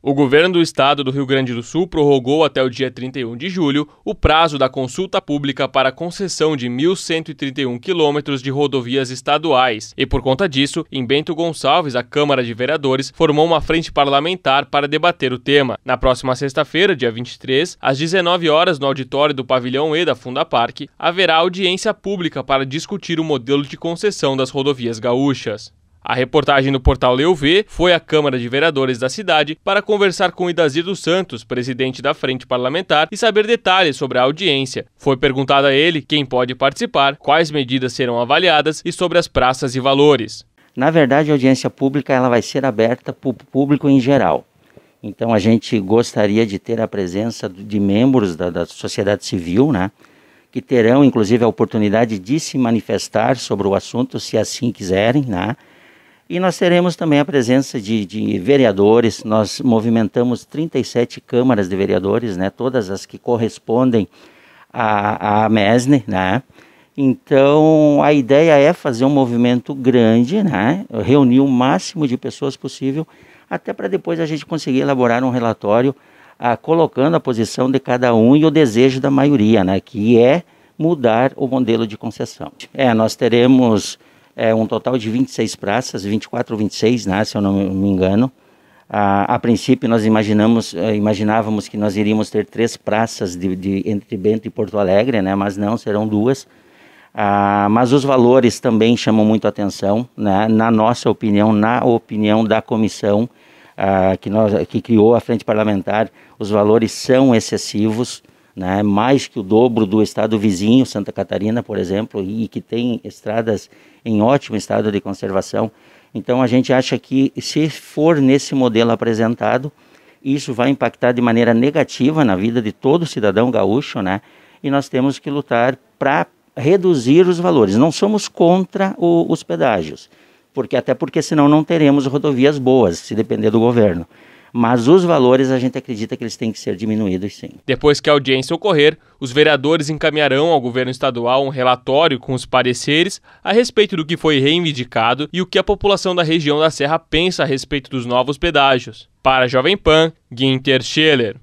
O governo do estado do Rio Grande do Sul prorrogou até o dia 31 de julho o prazo da consulta pública para a concessão de 1.131 quilômetros de rodovias estaduais. E por conta disso, em Bento Gonçalves, a Câmara de Vereadores formou uma frente parlamentar para debater o tema. Na próxima sexta-feira, dia 23, às 19 horas, no auditório do Pavilhão E da Parque, haverá audiência pública para discutir o modelo de concessão das rodovias gaúchas. A reportagem do portal Leuvê foi à Câmara de Vereadores da cidade para conversar com Idazir dos Santos, presidente da Frente Parlamentar, e saber detalhes sobre a audiência. Foi perguntado a ele quem pode participar, quais medidas serão avaliadas e sobre as praças e valores. Na verdade, a audiência pública ela vai ser aberta para o público em geral. Então, a gente gostaria de ter a presença de membros da, da sociedade civil, né? que terão, inclusive, a oportunidade de se manifestar sobre o assunto, se assim quiserem, né? E nós teremos também a presença de, de, vereadores, nós movimentamos 37 câmaras de vereadores, né, todas as que correspondem à, à MESNE, né, então, a ideia é fazer um movimento grande, né? reunir o máximo de pessoas possível, até para depois a gente conseguir elaborar um relatório ah, colocando a posição de cada um e o desejo da maioria, né? que é mudar o modelo de concessão. É, nós teremos é um total de 26 praças, 24 ou 26, né, se eu não me engano. a princípio, nós imaginamos, eh, imaginávamos que nós iríamos ter três praças de, de, entre Bento e Porto Alegre, né, mas não, serão duas. Ah, mas os valores também chamam muito atenção, né, na nossa opinião, na opinião da comissão ah, que, nós, que criou a frente parlamentar, os valores são excessivos né, mais que o dobro do estado vizinho, Santa Catarina, por exemplo, e que tem estradas em ótimo estado de conservação. Então, a gente acha que, se for nesse modelo apresentado, isso vai impactar de maneira negativa na vida de todo cidadão gaúcho, né? E nós temos que lutar para reduzir os valores. Não somos contra o, os pedágios, porque até porque senão não teremos rodovias boas, se depender do governo mas os valores a gente acredita que eles têm que ser diminuídos sim. Depois que a audiência ocorrer, os vereadores encaminharão ao governo estadual um relatório com os pareceres a respeito do que foi reivindicado e o que a população da região da Serra pensa a respeito dos novos pedágios. Para a Jovem Pan, Ginter Scheller.